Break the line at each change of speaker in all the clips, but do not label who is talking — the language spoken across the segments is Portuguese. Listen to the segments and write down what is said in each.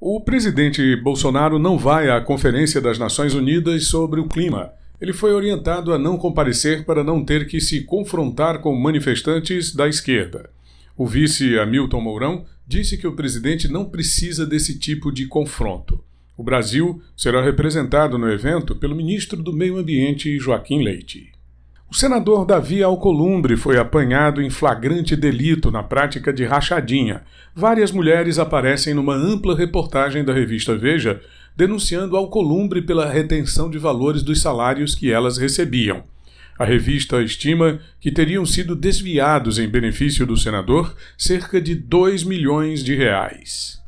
O presidente Bolsonaro não vai à Conferência das Nações Unidas sobre o Clima. Ele foi orientado a não comparecer para não ter que se confrontar com manifestantes da esquerda. O vice Hamilton Mourão disse que o presidente não precisa desse tipo de confronto. O Brasil será representado no evento pelo ministro do Meio Ambiente, Joaquim Leite. O senador Davi Alcolumbre foi apanhado em flagrante delito na prática de rachadinha. Várias mulheres aparecem numa ampla reportagem da revista Veja denunciando Alcolumbre pela retenção de valores dos salários que elas recebiam. A revista estima que teriam sido desviados em benefício do senador cerca de 2 milhões de reais.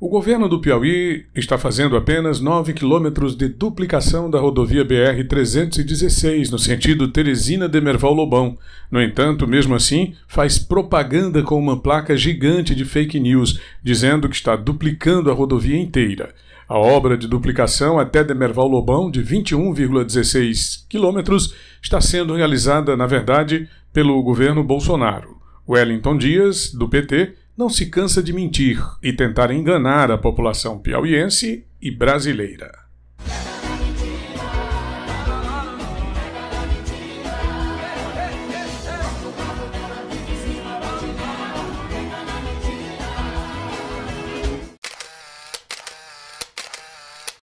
O governo do Piauí está fazendo apenas 9 quilômetros de duplicação da rodovia BR-316 no sentido Teresina Demerval Lobão. No entanto, mesmo assim, faz propaganda com uma placa gigante de fake news, dizendo que está duplicando a rodovia inteira. A obra de duplicação até Demerval Lobão, de 21,16 quilômetros, está sendo realizada, na verdade, pelo governo Bolsonaro. Wellington Dias, do PT, não se cansa de mentir e tentar enganar a população piauiense e brasileira.